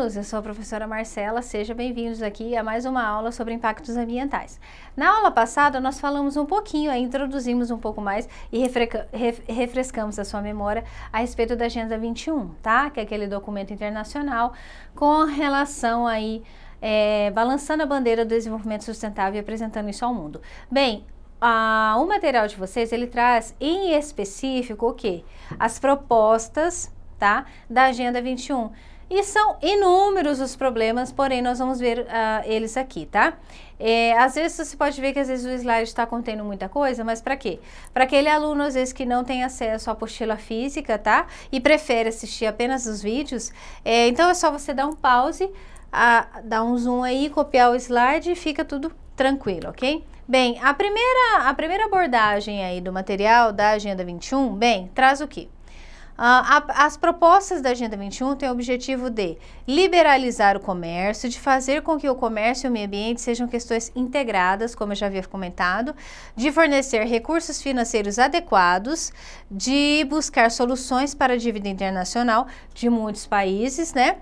alunos, eu sou a professora Marcela, sejam bem-vindos aqui a mais uma aula sobre impactos ambientais. Na aula passada nós falamos um pouquinho, introduzimos um pouco mais e refrescamos a sua memória a respeito da Agenda 21, tá? Que é aquele documento internacional com relação aí, é, balançando a bandeira do desenvolvimento sustentável e apresentando isso ao mundo. Bem, o material de vocês, ele traz em específico o quê? As propostas, tá? Da Agenda 21 e são inúmeros os problemas, porém nós vamos ver uh, eles aqui, tá? É, às vezes você pode ver que às vezes o slide está contendo muita coisa, mas para quê? Para aquele aluno, às vezes, que não tem acesso à apostila física, tá? E prefere assistir apenas os vídeos, é, então é só você dar um pause, a, dar um zoom aí, copiar o slide e fica tudo tranquilo, ok? Bem, a primeira, a primeira abordagem aí do material da Agenda 21, bem, traz o quê? Ah, a, as propostas da Agenda 21 têm o objetivo de liberalizar o comércio, de fazer com que o comércio e o meio ambiente sejam questões integradas, como eu já havia comentado, de fornecer recursos financeiros adequados, de buscar soluções para a dívida internacional de muitos países, né?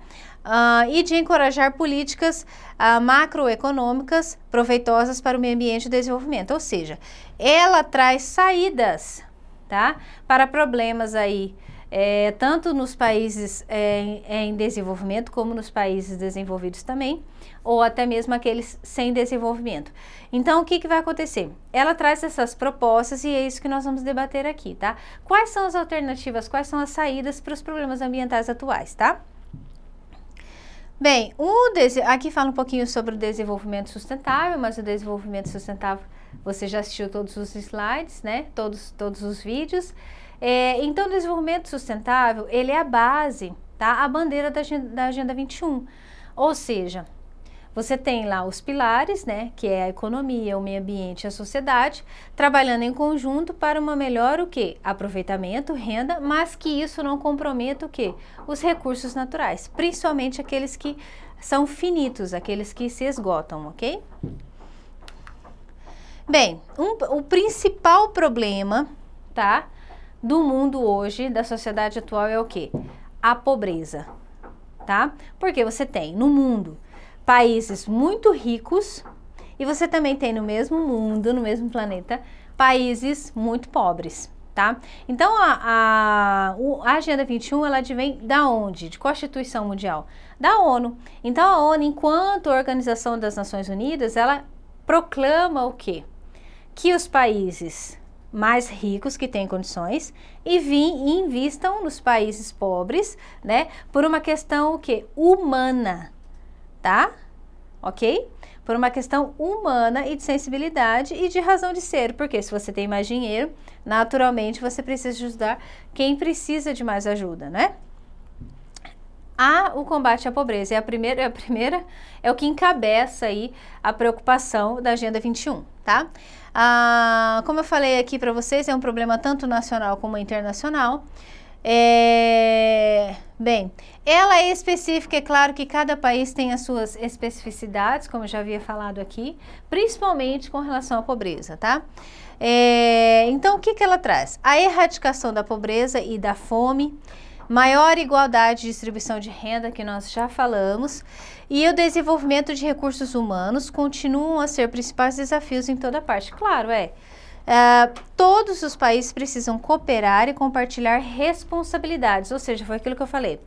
Uh, e de encorajar políticas uh, macroeconômicas proveitosas para o meio ambiente e o desenvolvimento. Ou seja, ela traz saídas tá? para problemas aí é, tanto nos países é, em, desenvolvimento como nos países desenvolvidos também, ou até mesmo aqueles sem desenvolvimento. Então, o que, que vai acontecer? Ela traz essas propostas e é isso que nós vamos debater aqui, tá? Quais são as alternativas, quais são as saídas para os problemas ambientais atuais, tá? Bem, o aqui fala um pouquinho sobre o desenvolvimento sustentável, mas o desenvolvimento sustentável, você já assistiu todos os slides, né? Todos, todos os vídeos. É, então, o desenvolvimento sustentável, ele é a base, tá? A bandeira da agenda, da agenda 21. Ou seja, você tem lá os pilares, né, que é a economia, o meio ambiente e a sociedade, trabalhando em conjunto para uma melhor o quê? Aproveitamento, renda, mas que isso não comprometa o quê? Os recursos naturais, principalmente aqueles que são finitos, aqueles que se esgotam, ok? Bem, um, o principal problema, tá, do mundo hoje, da sociedade atual é o que? A pobreza, tá? Porque você tem no mundo países muito ricos e você também tem no mesmo mundo, no mesmo planeta, países muito pobres. Tá? Então a, a, a Agenda 21 ela vem da onde? De Constituição Mundial, da ONU. Então a ONU, enquanto Organização das Nações Unidas, ela proclama o quê? Que os países mais ricos que têm condições e, vim, e invistam nos países pobres, né? Por uma questão o quê? Humana, tá? Ok? Por uma questão humana e de sensibilidade e de razão de ser, porque se você tem mais dinheiro, naturalmente você precisa ajudar quem precisa de mais ajuda, né? a o combate à pobreza. É a primeira, é a primeira, é o que encabeça aí a preocupação da Agenda 21, tá? Ah, como eu falei aqui para vocês, é um problema tanto nacional como internacional. É, bem, ela é específica, é claro que cada país tem as suas especificidades, como já havia falado aqui, principalmente com relação à pobreza, tá? É, então, o que, que ela traz? A erradicação da pobreza e da fome, maior igualdade de distribuição de renda, que nós já falamos, e o desenvolvimento de recursos humanos continuam a ser principais desafios em toda parte. Claro, é. Uh, todos os países precisam cooperar e compartilhar responsabilidades, ou seja, foi aquilo que eu falei.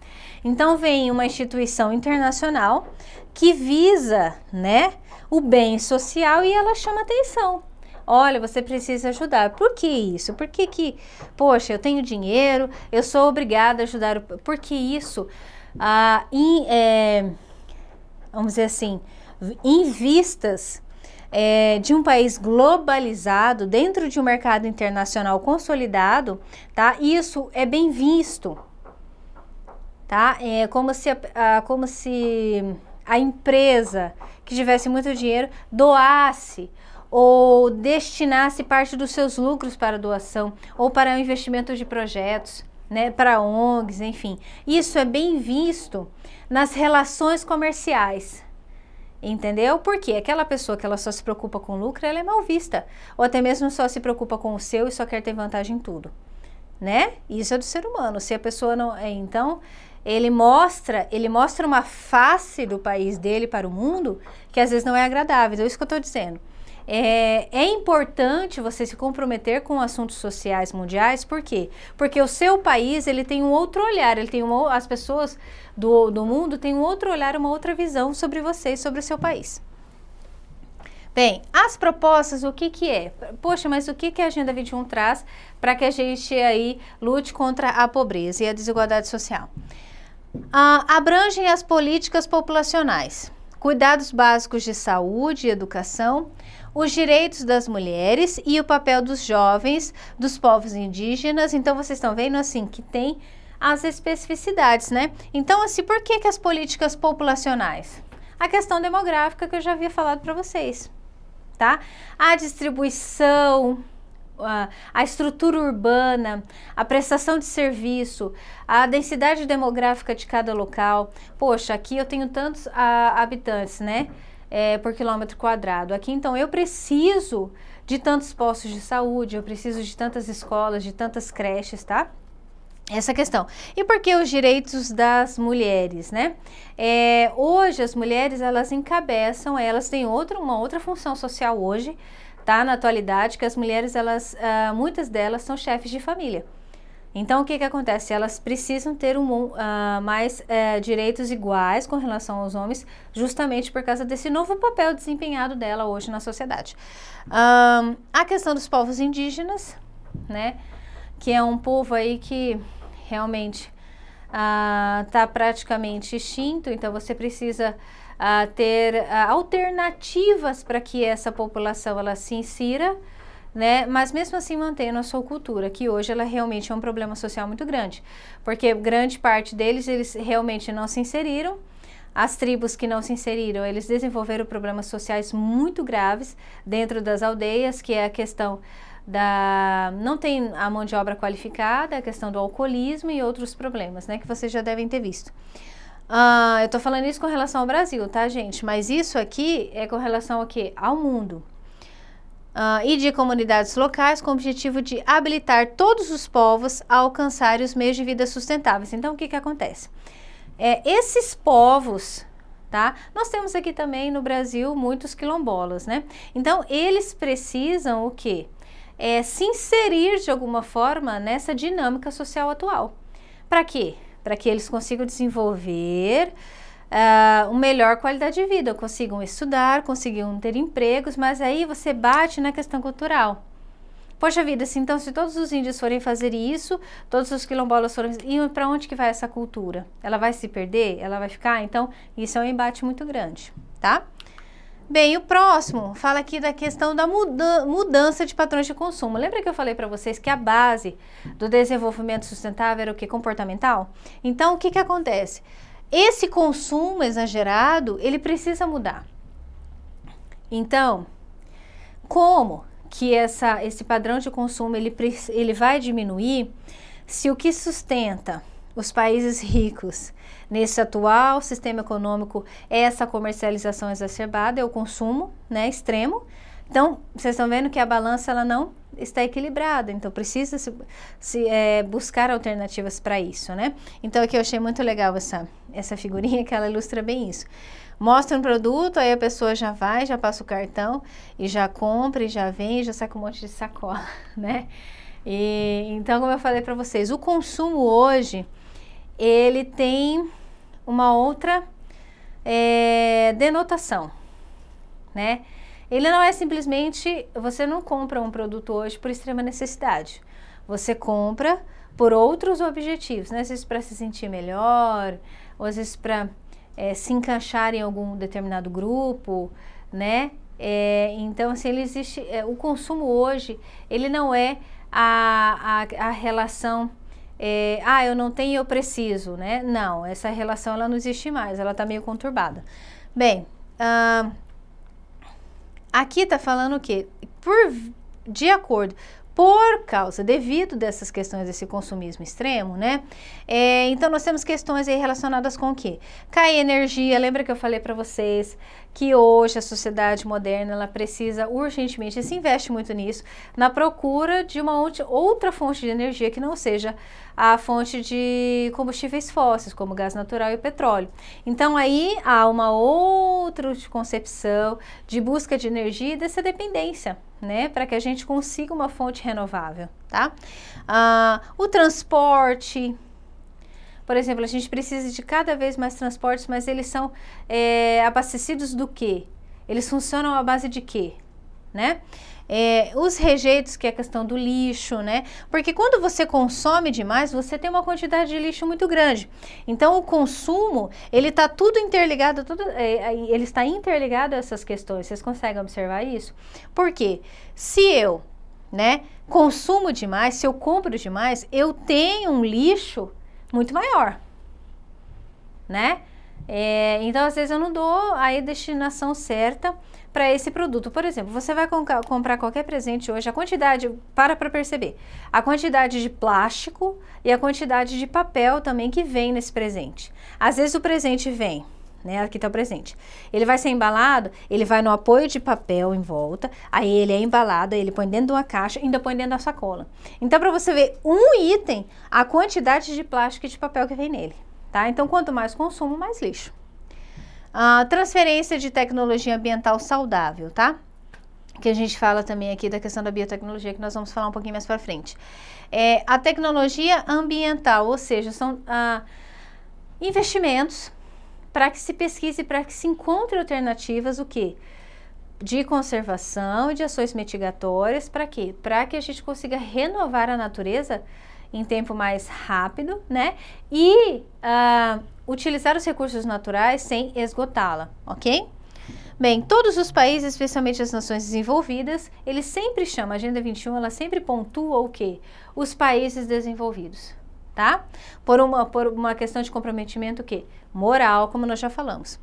Então vem uma instituição internacional que visa, né, o bem social e ela chama atenção olha, você precisa ajudar. Por que isso? Por que que, poxa, eu tenho dinheiro, eu sou obrigada a ajudar. Por que isso? Ah, em, é, vamos dizer assim, em vistas é, de um país globalizado, dentro de um mercado internacional consolidado, tá? Isso é bem visto, tá? É como se a, a ah, como se a empresa que tivesse muito dinheiro doasse ou destinasse parte dos seus lucros para doação ou para investimentos de projetos, né, para ONGs, enfim. Isso é bem visto nas relações comerciais. Entendeu? Porque aquela pessoa que ela só se preocupa com lucro, ela é mal vista. Ou até mesmo só se preocupa com o seu e só quer ter vantagem em tudo. Né? Isso é do ser humano. Se a pessoa não é, então, ele mostra, ele mostra uma face do país dele para o mundo que às vezes não é agradável. É isso que eu estou dizendo. É, é, importante você se comprometer com assuntos sociais mundiais, por quê? Porque o seu país ele tem um outro olhar, ele tem uma, as pessoas do, do mundo têm um outro olhar, uma outra visão sobre você e sobre o seu país. Bem, as propostas, o que que é? Poxa, mas o que que a Agenda 21 traz para que a gente aí lute contra a pobreza e a desigualdade social? Ah, abrangem as políticas populacionais, cuidados básicos de saúde e educação, os direitos das mulheres e o papel dos jovens, dos povos indígenas. Então, vocês estão vendo assim que tem as especificidades, né? Então, assim, por que, que as políticas populacionais? A questão demográfica que eu já havia falado para vocês, tá? A distribuição, a, a estrutura urbana, a prestação de serviço, a densidade demográfica de cada local. Poxa, aqui eu tenho tantos a, ah, habitantes, né? é, por quilômetro quadrado. Aqui, então, eu preciso de tantos postos de saúde, eu preciso de tantas escolas, de tantas creches, tá? Essa questão. E por que os direitos das mulheres, né? É, hoje as mulheres elas encabeçam, elas têm outra, uma outra função social hoje, tá? Na atualidade, que as mulheres elas, ah, muitas delas são chefes de família. Então, o que, que acontece? Elas precisam ter um, uh, mais uh, direitos iguais com relação aos homens, justamente por causa desse novo papel desempenhado dela hoje na sociedade. Um, a questão dos povos indígenas, né? Que é um povo aí que realmente está ah, uh, praticamente extinto, então você precisa ah, ter alternativas para que essa população ela se insira né? Mas mesmo assim mantendo a sua cultura, que hoje ela realmente é um problema social muito grande, porque grande parte deles eles realmente não se inseriram. As tribos que não se inseriram, eles desenvolveram problemas sociais muito graves dentro das aldeias, que é a questão da não tem a mão de obra qualificada, a questão do alcoolismo e outros problemas, né, que vocês já devem ter visto. Ah, eu estou falando isso com relação ao Brasil, tá, gente? Mas isso aqui é com relação ao quê? Ao mundo. Uh, e de comunidades locais com o objetivo de habilitar todos os povos a alcançar os meios de vida sustentáveis. Então, o que, que acontece? É, esses povos, tá? Nós temos aqui também no Brasil muitos quilombolas, né? Então, eles precisam o quê? É, se inserir de alguma forma nessa dinâmica social atual. Para quê? Para que eles consigam desenvolver uh, uma melhor qualidade de vida, consigam estudar, consigam ter empregos, mas aí você bate na questão cultural. Poxa vida, se então se todos os índios forem fazer isso, todos os quilombolas forem, e para onde que vai essa cultura? Ela vai se perder? Ela vai ficar? Então, isso é um embate muito grande, tá? Bem, o próximo fala aqui da questão da muda mudança de padrões de consumo. Lembra que eu falei para vocês que a base do desenvolvimento sustentável era o que comportamental? Então, o que que acontece? Esse consumo exagerado, ele precisa mudar. Então, como que essa, esse padrão de consumo ele, ele vai diminuir se o que sustenta os países ricos nesse atual sistema econômico é essa comercialização exacerbada, é o consumo né, extremo. Então, vocês estão vendo que a balança ela não está equilibrada, então precisa se, se é, buscar alternativas para isso, né? Então aqui eu achei muito legal essa, essa figurinha que ela ilustra bem isso. Mostra um produto, aí a pessoa já vai, já passa o cartão e já compra, e já vem, já sai com um monte de sacola, né? E, então, como eu falei para vocês, o consumo hoje, ele tem uma outra é, denotação, né? Ele não é simplesmente. Você não compra um produto hoje por extrema necessidade. Você compra por outros objetivos, né? às vezes para se sentir melhor, ou às vezes para é, eh, se encaixar em algum determinado grupo, né? É, então, assim, ele existe. É, o consumo hoje, ele não é a, a, a relação. ah, eu não tenho, eu preciso, né? Não, essa relação ela não existe mais, ela está meio conturbada. Bem, uh, Aqui está falando o quê? Por, de acordo por causa, devido dessas questões desse consumismo extremo, né? É, então nós temos questões aí relacionadas com o quê? Cai energia, lembra que eu falei para vocês que hoje a sociedade moderna ela precisa urgentemente, e se investe muito nisso, na procura de uma outra fonte de energia que não seja a fonte de combustíveis fósseis, como gás natural e petróleo. Então aí há uma outra concepção de busca de energia e dessa dependência né, para que a gente consiga uma fonte renovável, tá? Ah, o transporte, por exemplo, a gente precisa de cada vez mais transportes, mas eles são é, abastecidos do quê? Eles funcionam à base de quê? Né? é, os rejeitos, que é a questão do lixo, né? Porque quando você consome demais, você tem uma quantidade de lixo muito grande. Então, o consumo, ele está tudo interligado, tudo, é, é, ele está interligado a essas questões. Vocês conseguem observar isso? Por quê? Se eu, né, consumo demais, se eu compro demais, eu tenho um lixo muito maior, né? É, então, às vezes eu não dou a destinação certa para esse produto. Por exemplo, você vai comprar qualquer presente hoje, a quantidade, para para perceber, a quantidade de plástico e a quantidade de papel também que vem nesse presente. Às vezes o presente vem né? Aqui está o presente. Ele vai ser embalado, ele vai no apoio de papel em volta, aí ele é embalado, aí ele põe dentro de uma caixa, ainda põe dentro da sacola. Então, para você ver um item, a quantidade de plástico e de papel que vem nele, tá? Então, quanto mais consumo, mais lixo. A transferência de tecnologia ambiental saudável, tá? Que a gente fala também aqui da questão da biotecnologia, que nós vamos falar um pouquinho mais para frente. É, a tecnologia ambiental, ou seja, são ah, investimentos para que se pesquise, para que se encontre alternativas, o quê? de conservação e de ações mitigatórias para quê? Para que a gente consiga renovar a natureza em tempo mais rápido, né? E ah, utilizar os recursos naturais sem esgotá-la, ok? Bem, todos os países, especialmente as nações desenvolvidas, eles sempre chamam, a Agenda 21, ela sempre pontua o quê? Os países desenvolvidos, tá? Por uma, por uma questão de comprometimento o quê? Moral, como nós já falamos.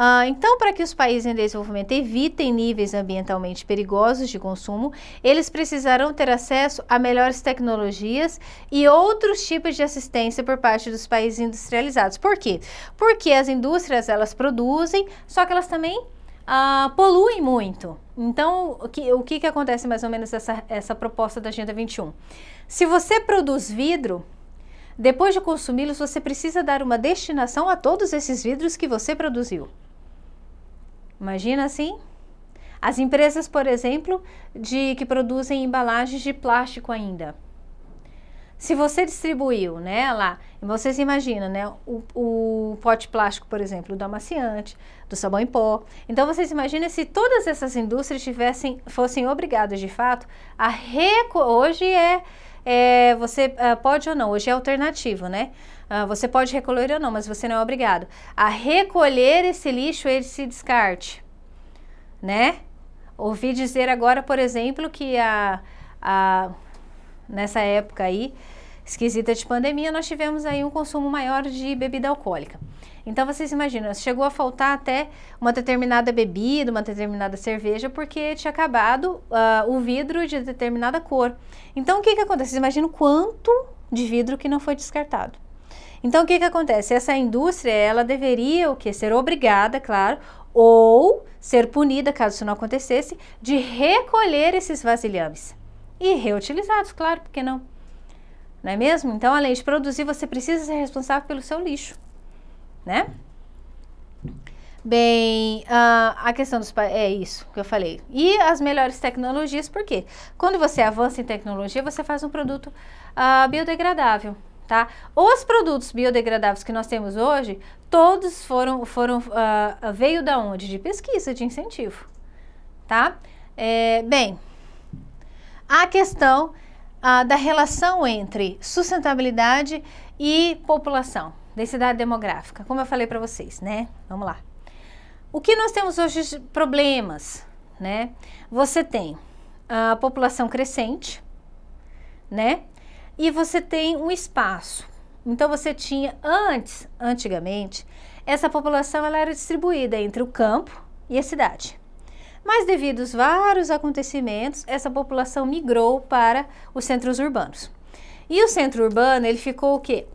Ah, então, para que os países em desenvolvimento evitem níveis ambientalmente perigosos de consumo, eles precisarão ter acesso a melhores tecnologias e outros tipos de assistência por parte dos países industrializados. Por quê? Porque as indústrias elas produzem, só que elas também ah, poluem muito. Então, o que, o que, que acontece mais ou menos essa, essa proposta da Agenda 21? Se você produz vidro, depois de consumi-los, você precisa dar uma destinação a todos esses vidros que você produziu. Imagina assim? As empresas, por exemplo, de que produzem embalagens de plástico ainda. Se você distribuiu, né, lá, vocês imaginam, né, o, o pote plástico, por exemplo, do amaciante, do sabão em pó. Então, vocês imaginam se todas essas indústrias tivessem, fossem obrigadas, de fato, a... Reco hoje é é, você uh, pode ou não, hoje é alternativo, né? Uh, você pode recolher ou não, mas você não é obrigado a recolher esse lixo, esse descarte, né? Ouvi dizer agora, por exemplo, que a, a nessa época aí, esquisita de pandemia, nós tivemos aí um consumo maior de bebida alcoólica. Então vocês imaginam, chegou a faltar até uma determinada bebida, uma determinada cerveja, porque tinha acabado uh, o vidro de determinada cor. Então o que, que acontece? Vocês imaginam quanto de vidro que não foi descartado. Então o que, que acontece? Essa indústria, ela deveria o que? Ser obrigada, claro, ou ser punida, caso isso não acontecesse, de recolher esses vasilhames e reutilizados, claro, porque não? não é mesmo? Então, além de produzir, você precisa ser responsável pelo seu lixo, né? Bem, uh, a questão dos é isso que eu falei. E as melhores tecnologias, por quê? Quando você avança em tecnologia, você faz um produto uh, biodegradável, tá? Os produtos biodegradáveis que nós temos hoje, todos foram, foram uh, veio da onde? De pesquisa, de incentivo, tá? É, bem, a questão a, da relação entre sustentabilidade e população, densidade demográfica, como eu falei para vocês, né? Vamos lá. O que nós temos hoje de problemas, né? Você tem a população crescente, né? E você tem um espaço. Então você tinha antes, antigamente, essa população ela era distribuída entre o campo e a cidade. Mas devido aos vários acontecimentos, essa população migrou para os centros urbanos. E o centro urbano, ele ficou o quê?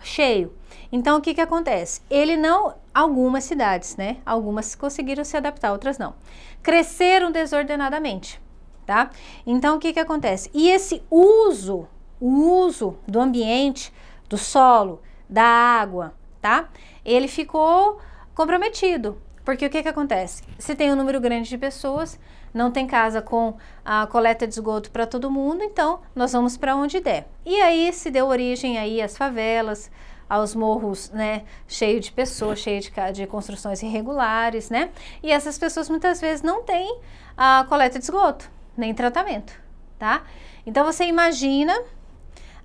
Cheio. Então, o que, que acontece? Ele não. Algumas cidades, né? Algumas conseguiram se adaptar, outras não. Cresceram desordenadamente, tá? Então, o que, que acontece? E esse uso, o uso do ambiente, do solo, da água, tá? Ele ficou comprometido. Porque o que, que acontece? Se tem um número grande de pessoas, não tem casa com a coleta de esgoto para todo mundo, então nós vamos para onde der. E aí se deu origem aí às favelas, aos morros, né, cheio de pessoas, cheio de, de construções irregulares, né? E essas pessoas muitas vezes não têm a coleta de esgoto, nem tratamento, tá? Então você imagina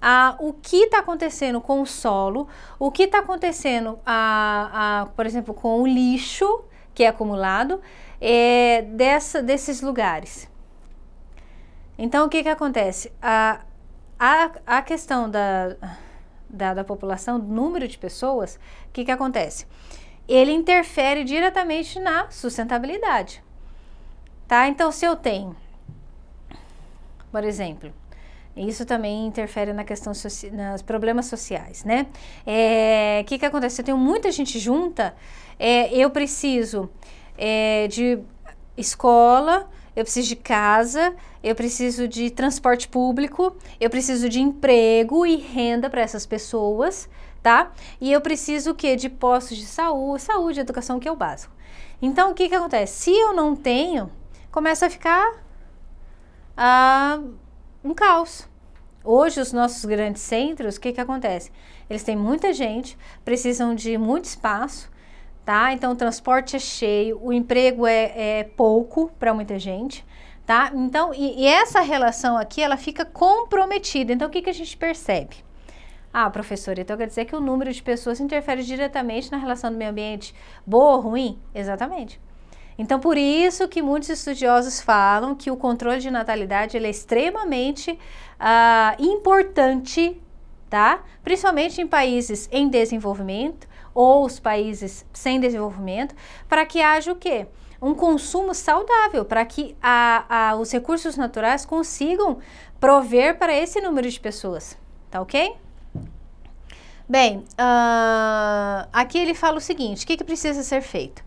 a o que está acontecendo com o solo, o que está acontecendo, a a por exemplo, com o lixo, que é acumulado é, dessa, desses lugares. Então, o que, que acontece? A, a, a questão da, da, da, população, do número de pessoas, o que, que acontece? Ele interfere diretamente na sustentabilidade. Tá? Então, se eu tenho, por exemplo, isso também interfere na questão nos problemas sociais, né? O é, que, que acontece? Eu tenho muita gente junta, é, eu preciso é, de escola, eu preciso de casa, eu preciso de transporte público, eu preciso de emprego e renda para essas pessoas, tá? E eu preciso o quê? De postos de saúde, saúde, educação, que é o básico. Então, o que, que acontece? Se eu não tenho, começa a ficar... Ah, um caos. Hoje, os nossos grandes centros, o que, que acontece? Eles têm muita gente, precisam de muito espaço, tá? Então, o transporte é cheio, o emprego é, é pouco para muita gente, tá? Então, e, e, essa relação aqui, ela fica comprometida. Então, o que, que a gente percebe? Ah, professora, então quer dizer que o número de pessoas interfere diretamente na relação do meio ambiente boa ou ruim? Exatamente. Então, por isso que muitos estudiosos falam que o controle de natalidade é extremamente ah, importante, tá? Principalmente em países em desenvolvimento ou os países sem desenvolvimento, para que haja o quê? Um consumo saudável, para que a, a, os recursos naturais consigam prover para esse número de pessoas, tá ok? Bem, uh, aqui ele fala o seguinte, o que, que precisa ser feito?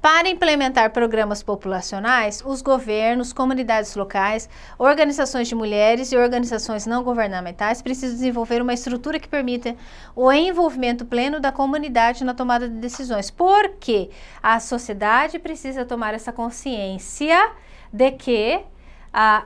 Para implementar programas populacionais, os governos, comunidades locais, organizações de mulheres e organizações não governamentais precisam desenvolver uma estrutura que permita o envolvimento pleno da comunidade na tomada de decisões, porque a sociedade precisa tomar essa consciência de que a,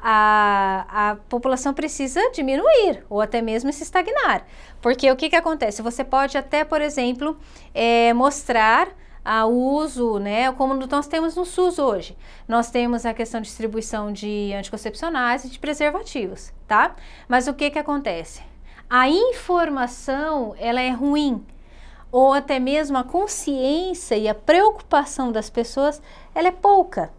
a, a, população precisa diminuir ou até mesmo se estagnar. Porque o que, que acontece? Você pode até, por exemplo, é, mostrar a uso, né, como nós temos no SUS hoje. Nós temos a questão de distribuição de anticoncepcionais e de preservativos, tá? Mas o que que acontece? A informação, ela é ruim, ou até mesmo a consciência e a preocupação das pessoas, ela é pouca,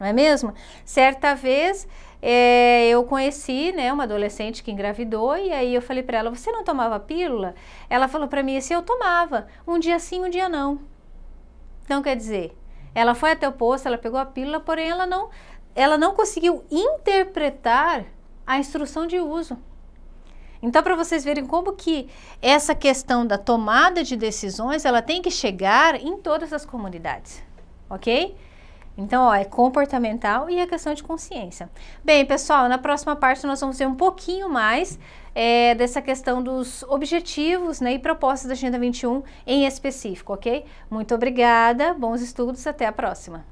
não é mesmo? Certa vez é, eu conheci né, uma adolescente que engravidou e aí eu falei para ela, você não tomava pílula? Ela falou para mim assim, eu tomava, um dia sim, um dia não. Então, quer dizer, ela foi até o posto, ela pegou a pílula, porém ela não, ela não conseguiu interpretar a instrução de uso. Então, para vocês verem como que essa questão da tomada de decisões, ela tem que chegar em todas as comunidades, ok? Então, ó, é comportamental e a é questão de consciência. Bem, pessoal, na próxima parte nós vamos ver um pouquinho mais é, dessa questão dos objetivos né, e propostas da Agenda 21 em específico, ok? Muito obrigada, bons estudos, até a próxima.